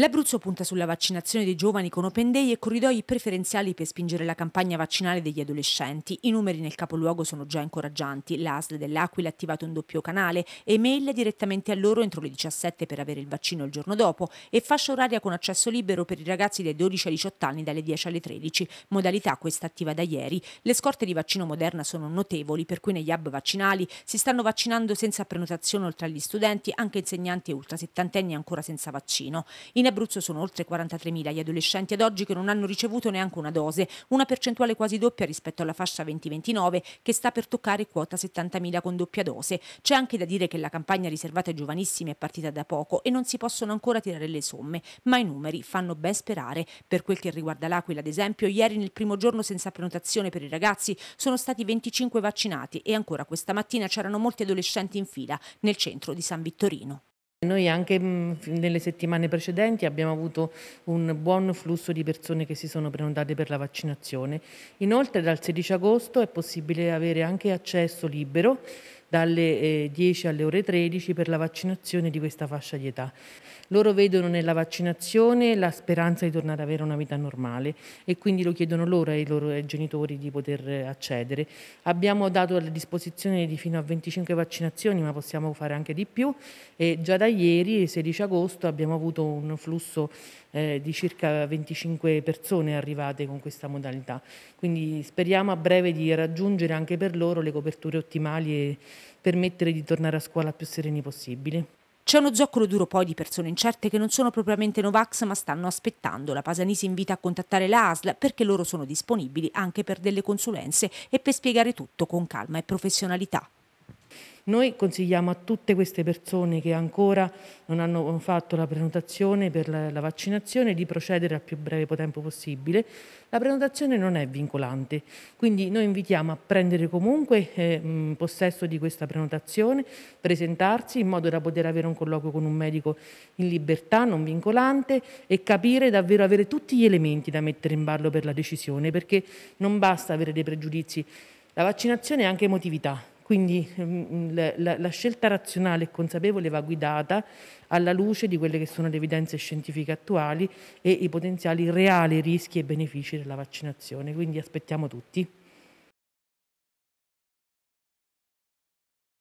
L'Abruzzo punta sulla vaccinazione dei giovani con open day e corridoi preferenziali per spingere la campagna vaccinale degli adolescenti. I numeri nel capoluogo sono già incoraggianti. L'ASL dell'Aquila ha attivato un doppio canale email direttamente a loro entro le 17 per avere il vaccino il giorno dopo e fascia oraria con accesso libero per i ragazzi dai 12 ai 18 anni dalle 10 alle 13. Modalità questa attiva da ieri. Le scorte di vaccino moderna sono notevoli, per cui negli hub vaccinali si stanno vaccinando senza prenotazione oltre agli studenti anche insegnanti e ultrasettantenni ancora senza vaccino. In Abruzzo sono oltre 43.000 gli adolescenti ad oggi che non hanno ricevuto neanche una dose, una percentuale quasi doppia rispetto alla fascia 2029 che sta per toccare quota 70.000 con doppia dose. C'è anche da dire che la campagna riservata ai giovanissimi è partita da poco e non si possono ancora tirare le somme, ma i numeri fanno ben sperare. Per quel che riguarda l'Aquila, ad esempio, ieri nel primo giorno senza prenotazione per i ragazzi sono stati 25 vaccinati e ancora questa mattina c'erano molti adolescenti in fila nel centro di San Vittorino. Noi anche nelle settimane precedenti abbiamo avuto un buon flusso di persone che si sono prenotate per la vaccinazione. Inoltre dal 16 agosto è possibile avere anche accesso libero dalle 10 eh, alle ore 13 per la vaccinazione di questa fascia di età. Loro vedono nella vaccinazione la speranza di tornare ad avere una vita normale e quindi lo chiedono loro ai loro genitori di poter accedere. Abbiamo dato a disposizione di fino a 25 vaccinazioni, ma possiamo fare anche di più e già da ieri, 16 agosto, abbiamo avuto un flusso eh, di circa 25 persone arrivate con questa modalità. Quindi speriamo a breve di raggiungere anche per loro le coperture ottimali e permettere di tornare a scuola più sereni possibile. C'è uno zoccolo duro poi di persone incerte che non sono propriamente Novax ma stanno aspettando. La Pasanisi invita a contattare la ASL perché loro sono disponibili anche per delle consulenze e per spiegare tutto con calma e professionalità. Noi consigliamo a tutte queste persone che ancora non hanno fatto la prenotazione per la, vaccinazione di procedere al più breve tempo possibile. La prenotazione non è vincolante, quindi noi invitiamo a prendere comunque eh, possesso di questa prenotazione, presentarsi in modo da poter avere un colloquio con un medico in libertà, non vincolante e capire davvero avere tutti gli elementi da mettere in ballo per la decisione, perché non basta avere dei pregiudizi. La vaccinazione è anche emotività, quindi ehm, la, la, scelta razionale e consapevole va guidata alla luce di quelle che sono le evidenze scientifiche attuali e i potenziali reali rischi e benefici della vaccinazione. Quindi aspettiamo tutti.